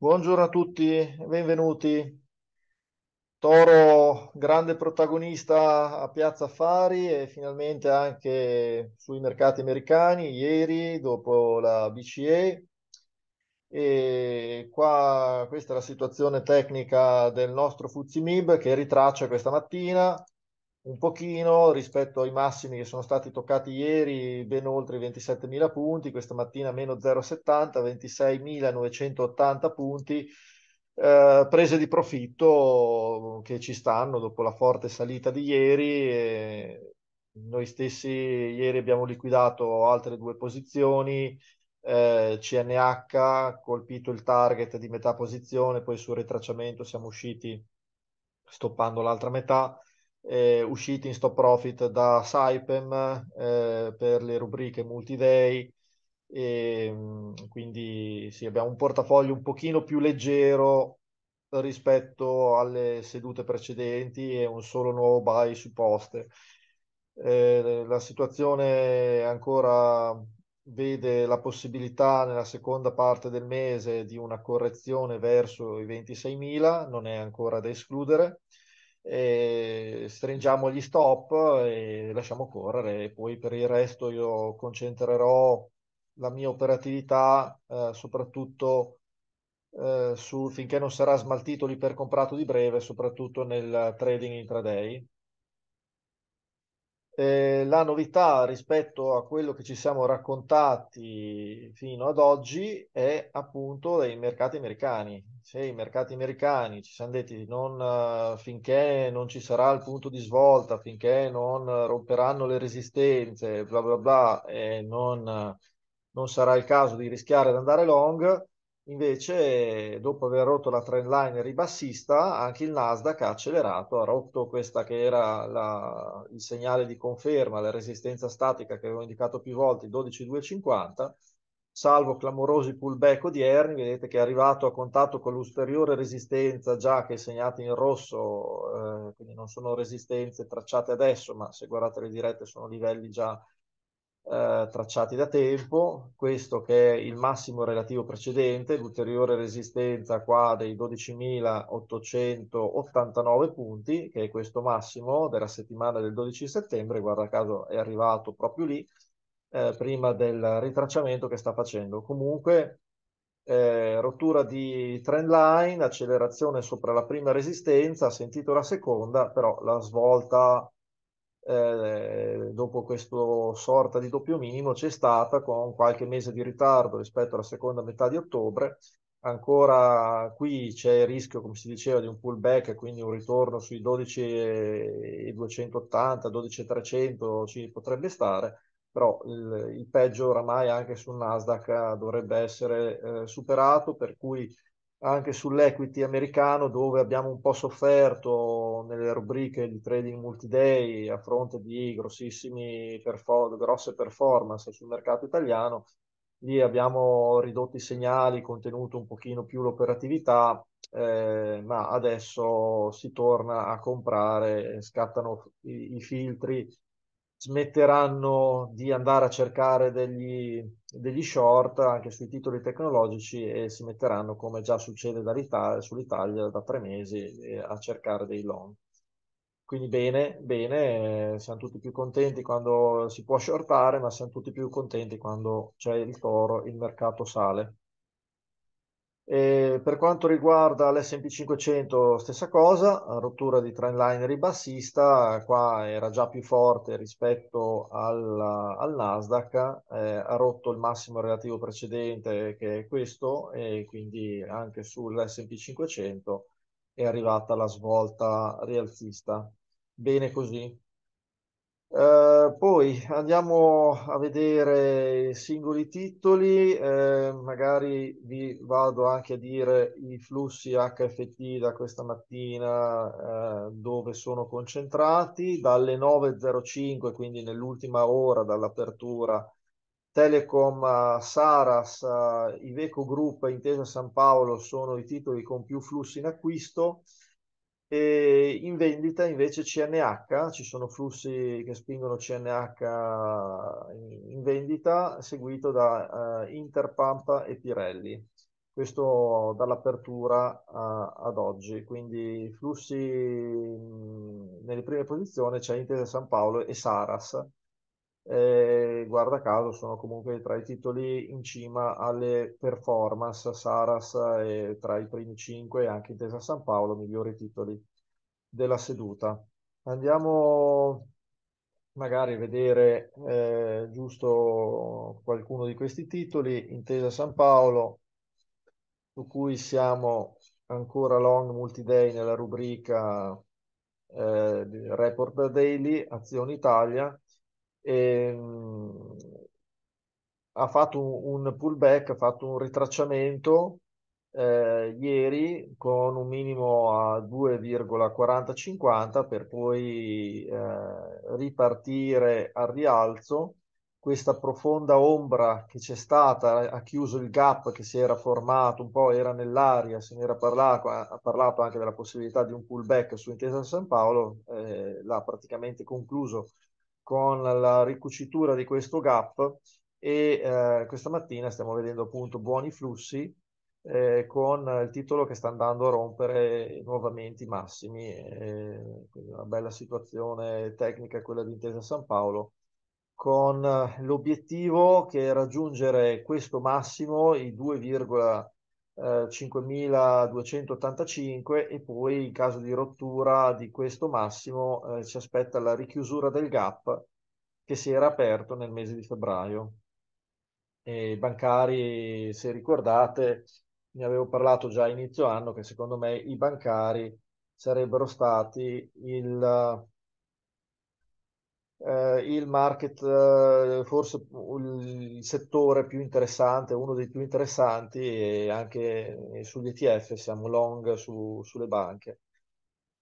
Buongiorno a tutti, benvenuti. Toro, grande protagonista a Piazza Affari e finalmente anche sui mercati americani ieri dopo la BCE. E qua questa è la situazione tecnica del nostro Fuzimib che ritraccia questa mattina un pochino rispetto ai massimi che sono stati toccati ieri, ben oltre i 27.000 punti, questa mattina meno 0,70, 26.980 punti, eh, prese di profitto che ci stanno dopo la forte salita di ieri. noi stessi ieri abbiamo liquidato altre due posizioni, CNH, eh, colpito il target di metà posizione, poi sul ritracciamento siamo usciti stoppando l'altra metà eh, usciti in stop profit da Saipem eh, per le rubriche multi-day, e, ehm, quindi sì, abbiamo un portafoglio un pochino più leggero rispetto alle sedute precedenti e un solo nuovo buy su poste. Eh, la situazione ancora vede la possibilità nella seconda parte del mese di una correzione verso i 26.000, non è ancora da escludere e stringiamo gli stop e lasciamo correre e poi per il resto io concentrerò la mia operatività eh, soprattutto eh, su finché non sarà smaltito l'ipercomprato di breve soprattutto nel trading intraday eh, la novità rispetto a quello che ci siamo raccontati fino ad oggi è appunto i mercati americani. Se i mercati americani ci siamo detti non, eh, finché non ci sarà il punto di svolta, finché non romperanno le resistenze, bla bla bla, e non, non sarà il caso di rischiare di andare long, Invece, dopo aver rotto la trend line ribassista, anche il Nasdaq ha accelerato, ha rotto questa che era la, il segnale di conferma, la resistenza statica che avevo indicato più volte, 12,250, salvo clamorosi pullback odierni, vedete che è arrivato a contatto con l'ulteriore resistenza già che è segnata in rosso, eh, quindi non sono resistenze tracciate adesso, ma se guardate le dirette sono livelli già eh, tracciati da tempo, questo che è il massimo relativo precedente, l'ulteriore resistenza qua dei 12.889 punti, che è questo massimo della settimana del 12 settembre, guarda caso è arrivato proprio lì, eh, prima del ritracciamento che sta facendo. Comunque eh, rottura di trend line, accelerazione sopra la prima resistenza, sentito la seconda, però la svolta eh, dopo questo sorta di doppio minimo c'è stata con qualche mese di ritardo rispetto alla seconda metà di ottobre. Ancora qui c'è il rischio, come si diceva, di un pullback, quindi un ritorno sui 12,280, 12,300 ci potrebbe stare, però il, il, peggio oramai anche sul Nasdaq eh, dovrebbe essere eh, superato, per cui anche sull'equity americano dove abbiamo un po' sofferto nelle rubriche di trading multi-day a fronte di grossissime perfor- grosse performance sul mercato italiano. Lì abbiamo ridotto i segnali, contenuto un pochino più l'operatività, eh, ma adesso si torna a comprare, scattano i, i filtri smetteranno di andare a cercare degli, degli, short anche sui titoli tecnologici e si metteranno, come già succede sull'Italia da tre mesi, eh, a cercare dei long. Quindi bene, bene, eh, siamo tutti più contenti quando si può shortare, ma siamo tutti più contenti quando c'è il toro, il mercato sale. E eh, per quanto riguarda l'S&P 500, stessa cosa, rottura di trend line ribassista, qua era già più forte rispetto al, al Nasdaq, eh, ha rotto il massimo relativo precedente che è questo e quindi anche sull'S&P 500 è arrivata la svolta rialzista. Bene così. Eh, poi andiamo a vedere i singoli titoli, eh, magari vi vado anche a dire i flussi HFT da questa mattina eh, dove sono concentrati, dalle 9.05, quindi nell'ultima ora dall'apertura, Telecom, eh, Saras, eh, Iveco Group, Intesa San Paolo sono i titoli con più flussi in acquisto e in vendita invece CNH, ci sono flussi che spingono CNH in vendita, seguito da uh, eh, Interpampa e Pirelli. Questo dall'apertura uh, ad oggi, quindi flussi mh, nelle prime posizioni c'è Intesa San Paolo e Saras eh, guarda caso sono comunque tra i titoli in cima alle performance Saras è eh, tra i primi 5 anche Intesa San Paolo migliori titoli della seduta andiamo magari a vedere eh, giusto qualcuno di questi titoli Intesa San Paolo su cui siamo ancora long multi-day nella rubrica eh, report daily azione Italia Ehm, ha fatto un, pullback, ha fatto un ritracciamento eh, ieri con un minimo a 2,40-50 per poi eh, ripartire al rialzo. Questa profonda ombra che c'è stata ha chiuso il gap che si era formato un po', era nell'aria, se ne era parlato, ha parlato anche della possibilità di un pullback su Intesa San Paolo, eh, l'ha praticamente concluso con la ricucitura di questo gap e eh, questa mattina stiamo vedendo appunto buoni flussi eh, con il titolo che sta andando a rompere nuovamente i massimi, eh, una bella situazione tecnica quella di Intesa San Paolo, con eh, l'obiettivo che è raggiungere questo massimo, i 2,5 5285 eh, e poi in caso di rottura di questo massimo eh, ci aspetta la richiusura del gap che si era aperto nel mese di febbraio. E I bancari, se ricordate, ne avevo parlato già inizio anno che secondo me i bancari sarebbero stati il eh, il market, eh, forse il settore più interessante, uno dei più interessanti, e anche sugli ETF siamo long su, sulle banche.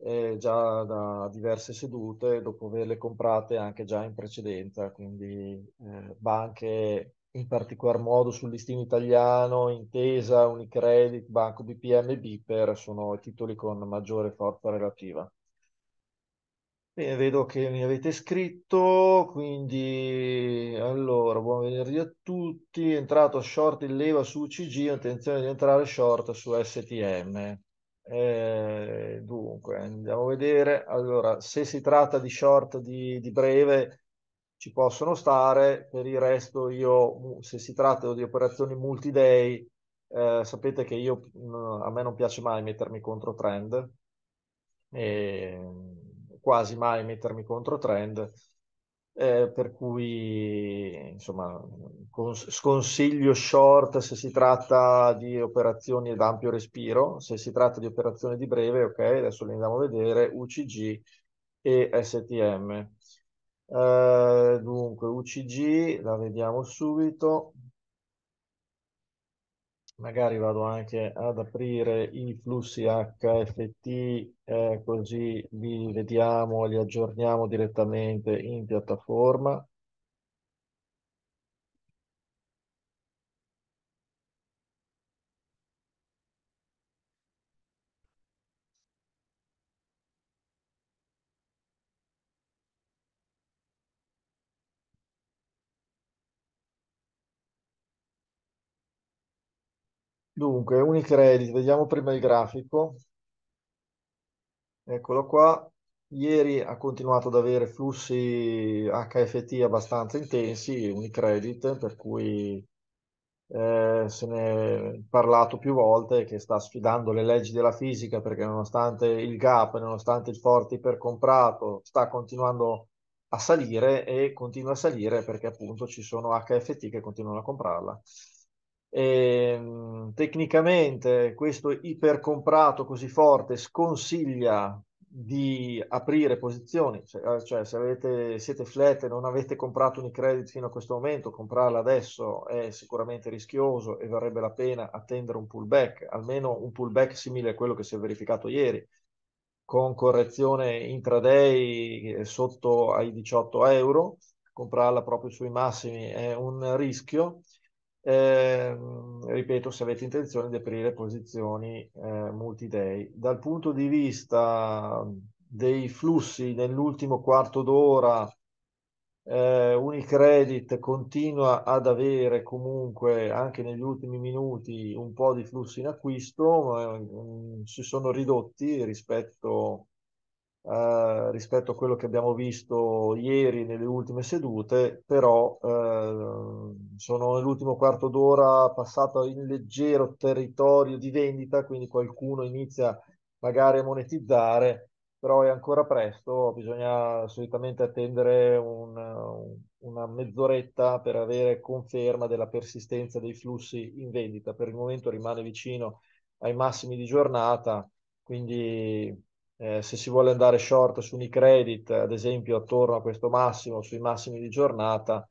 Eh, già da diverse sedute dopo averle comprate anche già in precedenza, quindi eh, banche in particolar modo sul listino italiano, Intesa, Unicredit, Banco BPM e Biper sono i titoli con maggiore forza relativa vedo che mi avete scritto, quindi allora, buon venerdì a tutti. Entrato short in leva su CG, ho intenzione di entrare short su STM. Eh, dunque, andiamo a vedere. Allora, se si tratta di short di, di breve, ci possono stare. Per il resto, io, se si tratta di operazioni multi-day, eh, sapete che io, mm, a me non piace mai mettermi contro trend. E quasi mai mettermi contro trend, eh, per cui insomma, cons- sconsiglio short se si tratta di operazioni ad ampio respiro, se si tratta di operazioni di breve, ok, adesso le andiamo a vedere, UCG e STM. Eh, dunque, UCG, la vediamo subito magari vado anche ad aprire i flussi HFT, eh, così li vediamo, li aggiorniamo direttamente in piattaforma. Dunque, Unicredit, vediamo prima il grafico. Eccolo qua. Ieri ha continuato ad avere flussi HFT abbastanza intensi, Unicredit, per cui eh, se ne è parlato più volte che sta sfidando le leggi della fisica perché nonostante il gap, nonostante il forte ipercomprato, sta continuando a salire e continua a salire perché appunto ci sono HFT che continuano a comprarla. E, ehm, tecnicamente questo ipercomprato così forte sconsiglia di aprire posizioni, cioè, eh, cioè se avete, siete flat e non avete comprato Unicredit fino a questo momento, comprarla adesso è sicuramente rischioso e varrebbe la pena attendere un pullback, almeno un pullback simile a quello che si è verificato ieri, con correzione intraday eh, sotto ai 18 euro, comprarla proprio sui massimi è un rischio eh, ripeto, se avete intenzione di aprire posizioni eh, multi-day. Dal punto di vista dei flussi nell'ultimo quarto d'ora, eh, Unicredit continua ad avere comunque anche negli ultimi minuti un po' di flussi in acquisto, ma, mm, si sono ridotti rispetto eh, rispetto a quello che abbiamo visto ieri nelle ultime sedute, però eh, sono nell'ultimo quarto d'ora passato in leggero territorio di vendita, quindi qualcuno inizia magari a monetizzare, però è ancora presto, bisogna solitamente attendere un, una mezz'oretta per avere conferma della persistenza dei flussi in vendita. Per il momento rimane vicino ai massimi di giornata, quindi eh, se si vuole andare short su Unicredit, ad esempio attorno a questo massimo, sui massimi di giornata,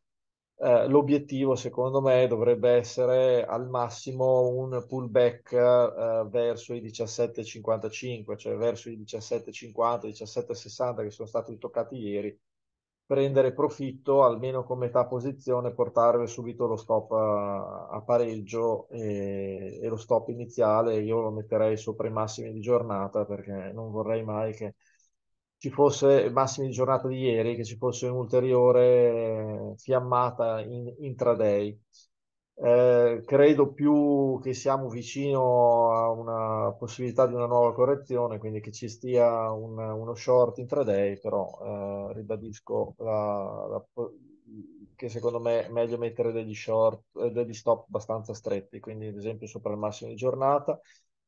eh, l'obiettivo secondo me dovrebbe essere al massimo un pullback eh, verso i 17,55, cioè verso i 17,50, 17,60 che sono stati toccati ieri prendere profitto almeno con metà posizione, portare subito lo stop a, a pareggio e, e, lo stop iniziale io lo metterei sopra i massimi di giornata perché non vorrei mai che ci fosse, massimi di giornata di ieri, che ci fosse un'ulteriore fiammata in, intraday. Eh, credo più che siamo vicino a una possibilità di una nuova correzione, quindi che ci stia un, uno short intraday, però eh, ribadisco la, la, che secondo me è meglio mettere degli short, eh, degli stop abbastanza stretti, quindi ad esempio sopra il massimo di giornata.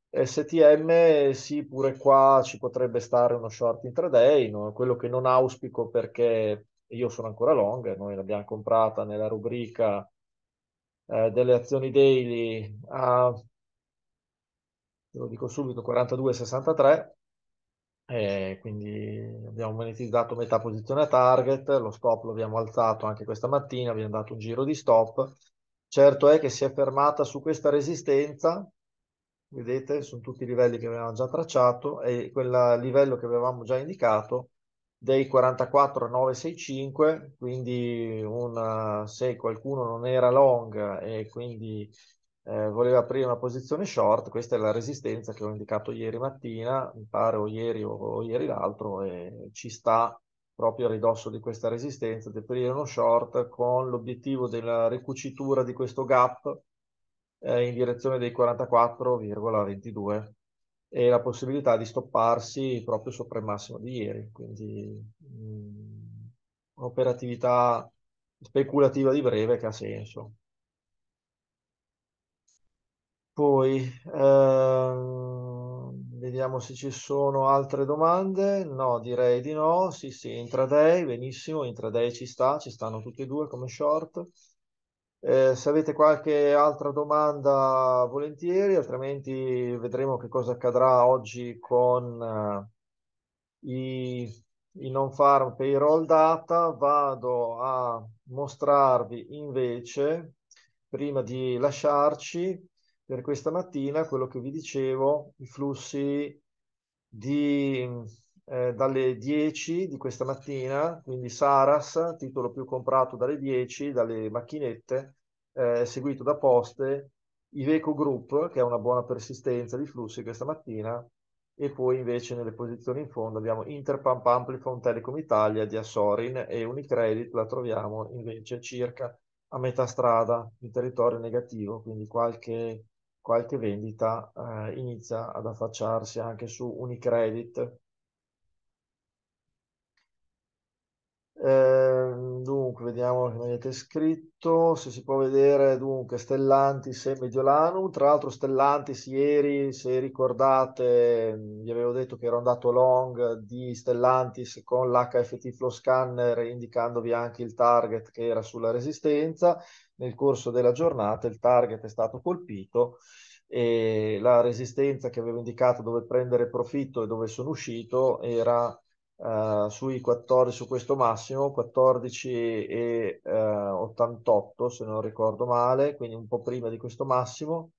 STM sì, pure qua ci potrebbe stare uno short intraday, no? quello che non auspico perché io sono ancora long, noi l'abbiamo comprata nella rubrica eh, delle azioni daily a, lo dico subito, 42,63, e quindi abbiamo monetizzato metà posizione a target, lo stop lo abbiamo alzato anche questa mattina, abbiamo dato un giro di stop. Certo è che si è fermata su questa resistenza, vedete, sono tutti i livelli che avevamo già tracciato e quel livello che avevamo già indicato dei 44,965, quindi una, eh, se qualcuno non era long e quindi eh, voleva aprire una posizione short, questa è la resistenza che ho indicato ieri mattina, mi pare o ieri o, o ieri l'altro, e ci sta proprio a ridosso di questa resistenza, di aprire uno short con l'obiettivo della ricucitura di questo gap eh, in direzione dei 44,22 e la possibilità di stopparsi proprio sopra il massimo di ieri. Quindi mm, un'operatività speculativa di breve che ha senso. Poi ehm, vediamo se ci sono altre domande. No, direi di no. Sì, sì, intraday, benissimo, intraday ci sta, ci stanno tutti e due come short. Eh, se avete qualche altra domanda, volentieri, altrimenti vedremo che cosa accadrà oggi con eh, i, i non farm payroll data. Vado a mostrarvi invece, prima di lasciarci, per questa mattina quello che vi dicevo, i flussi di eh, dalle 10 di questa mattina, quindi Saras, titolo più comprato dalle 10, dalle macchinette, eh, seguito da Poste, Iveco Group, che ha una buona persistenza di flussi questa mattina, e poi invece nelle posizioni in fondo abbiamo Interpump, Amplifon, Telecom Italia, Diasorin e Unicredit, la troviamo invece circa a metà strada in territorio negativo, quindi qualche, qualche vendita eh, inizia ad affacciarsi anche su Unicredit Ehm, dunque, vediamo che mi avete scritto, se si può vedere, dunque, Stellantis e Mediolanum. Tra l'altro Stellantis ieri, se ricordate, vi mm, avevo detto che ero andato long di Stellantis con l'HFT Flow Scanner, indicandovi anche il target che era sulla resistenza. Nel corso della giornata il target è stato colpito e la resistenza che avevo indicato dove prendere profitto e dove sono uscito era Uh, sui 14 su questo massimo 14 e uh, eh, 88 se non ricordo male quindi un po' prima di questo massimo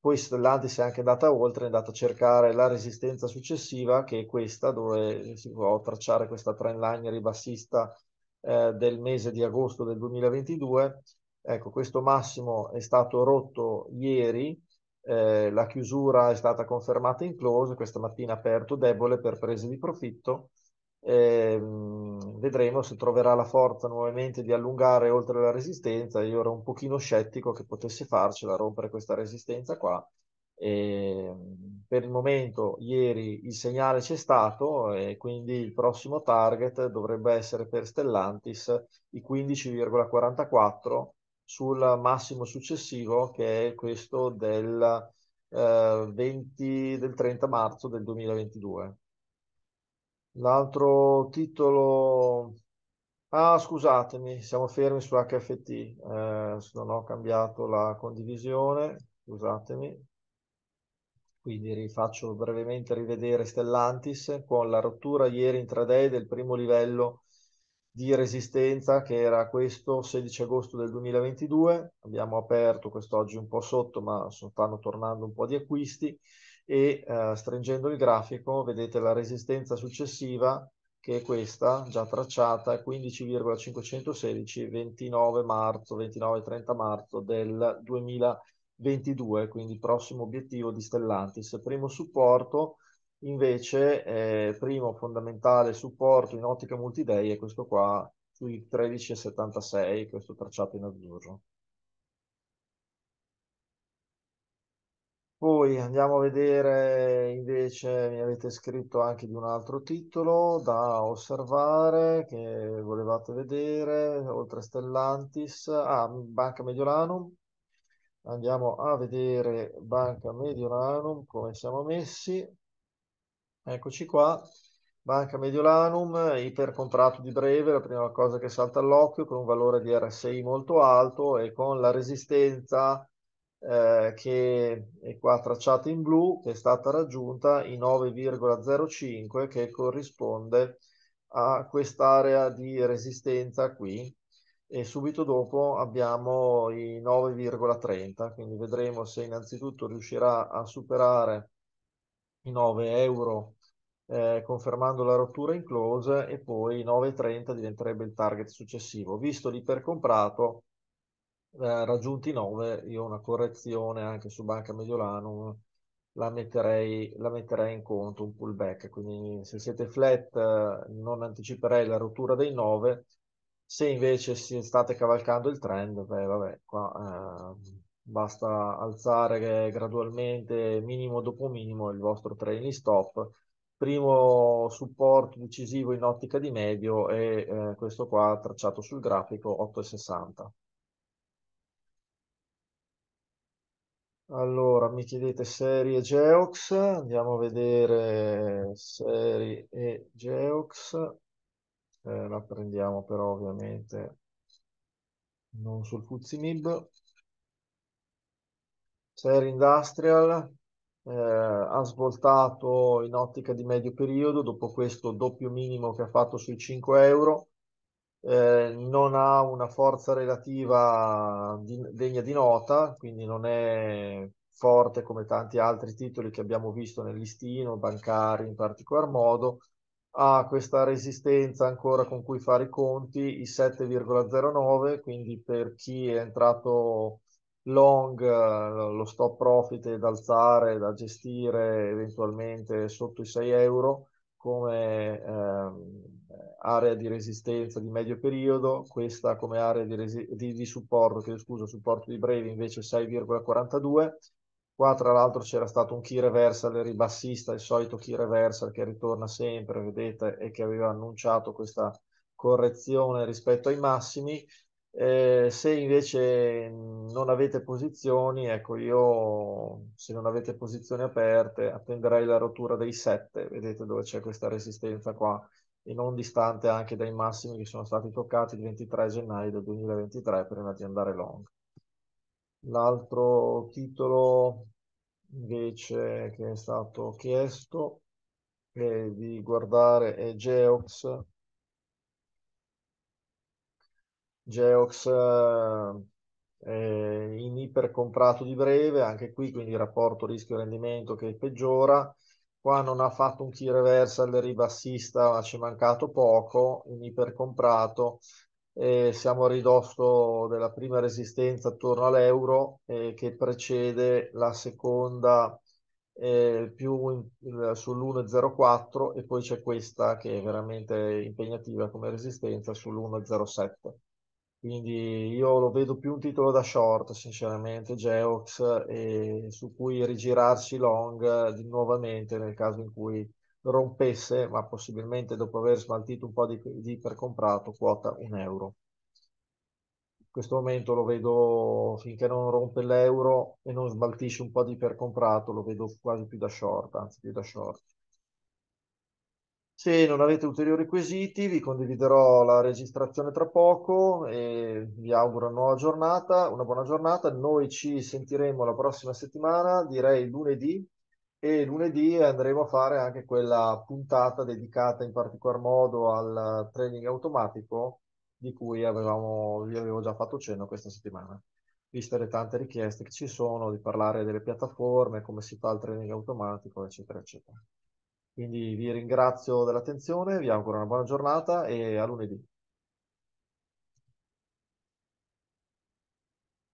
poi Stellantis è anche andata oltre è andata a cercare la resistenza successiva che è questa dove si può tracciare questa trend line ribassista uh, del mese di agosto del 2022 ecco questo massimo è stato rotto ieri la chiusura è stata confermata in close, questa mattina aperto debole per prese di profitto eh, vedremo se troverà la forza nuovamente di allungare oltre la resistenza. Io ero un pochino scettico che potesse farcela rompere questa resistenza qua. E ehm, per il momento, ieri il segnale c'è stato e quindi il prossimo target dovrebbe essere per Stellantis i 15,44 sul massimo successivo che è questo del, eh, 20, del 30 marzo del 2022. L'altro titolo... Ah, scusatemi, siamo fermi su HFT, eh, non ho cambiato la condivisione, scusatemi. Quindi rifaccio brevemente rivedere Stellantis con la rottura ieri intraday del primo livello di resistenza che era questo 16 agosto del 2022 abbiamo aperto quest'oggi un po' sotto ma stanno tornando un po' di acquisti e eh, stringendo il grafico vedete la resistenza successiva che è questa già tracciata 15,516 29 marzo 29 30 marzo del 2022 quindi prossimo obiettivo di Stellantis primo supporto Invece, eh, primo fondamentale supporto in ottica multidei è questo qua sui 13,76, questo tracciato in azzurro. Poi andiamo a vedere invece, mi avete scritto anche di un altro titolo da osservare che volevate vedere, oltre Stellantis, ah, Banca Mediolanum. Andiamo a vedere Banca Mediolanum come siamo messi. Eccoci qua, Banca Mediolanum, ipercomprato di breve, la prima cosa che salta all'occhio, con un valore di RSI molto alto e con la resistenza eh, che è qua tracciata in blu, che è stata raggiunta i 9,05, che corrisponde a quest'area di resistenza qui, e subito dopo abbiamo i 9,30, quindi vedremo se innanzitutto riuscirà a superare 9 euro eh, confermando la rottura in close e poi 9,30 diventerebbe il target successivo. Visto l'ipercomprato, eh, raggiunti 9, io una correzione anche su Banca Mediolanum la metterei, la metterei in conto, un pullback. Quindi se siete flat eh, non anticiperei la rottura dei 9, se invece state cavalcando il trend, beh, vabbè, qua... Eh, basta alzare gradualmente minimo dopo minimo il vostro training stop. Primo supporto decisivo in ottica di medio e eh, questo qua tracciato sul grafico 8,60. Allora, mi chiedete serie Geox, andiamo a vedere serie e Geox, eh, la prendiamo però ovviamente non sul Fuzimib. Serie Industrial eh, ha svoltato in ottica di medio periodo, dopo questo doppio minimo che ha fatto sui 5 euro, eh, non ha una forza relativa di, degna di nota, quindi non è forte come tanti altri titoli che abbiamo visto nel listino, bancari in particolar modo, ha questa resistenza ancora con cui fare i conti, i 7,09, quindi per chi è entrato long, eh, lo stop profit da alzare, da gestire eventualmente sotto i 6 euro come ehm, area di resistenza di medio periodo, questa come area di, di, di supporto, che scusa, supporto di breve invece 6,42. Qua tra l'altro c'era stato un key reversal ribassista, il solito key reversal che ritorna sempre, vedete, e che aveva annunciato questa correzione rispetto ai massimi. Eh, se invece mhmm, non avete posizioni, ecco io se non avete posizioni aperte attenderei la rottura dei 7, vedete dove c'è questa resistenza qua e non distante anche dai massimi che sono stati toccati il 23 gennaio del 2023 prima di andare long. L'altro titolo invece che è stato chiesto è di guardare è Geox Geox eh, in ipercomprato di breve, anche qui quindi il rapporto rischio-rendimento che peggiora. Qua non ha fatto un key reversal ribassista, ma ci è mancato poco in ipercomprato. Eh, siamo a ridosso della prima resistenza attorno all'euro eh, che precede la seconda eh, più sull'1,04 e poi c'è questa che è veramente impegnativa come resistenza sull'1,07. Quindi io lo vedo più un titolo da short, sinceramente, Geox, e su cui rigirarsi long eh, nuovamente nel caso in cui rompesse, ma possibilmente dopo aver smaltito un po' di, di ipercomprato, quota un euro. In questo momento lo vedo finché non rompe l'euro e non smaltisce un po' di ipercomprato, lo vedo quasi più da short, anzi più da short. Se non avete ulteriori quesiti, vi condividerò la registrazione tra poco e vi auguro una nuova giornata, una buona giornata. Noi ci sentiremo la prossima settimana, direi lunedì, e lunedì andremo a fare anche quella puntata dedicata in particolar modo al training automatico di cui avevamo, vi avevo già fatto cenno questa settimana, viste le tante richieste che ci sono di parlare delle piattaforme, come si fa il training automatico, eccetera, eccetera. Quindi vi ringrazio dell'attenzione, vi auguro una buona giornata e a lunedì.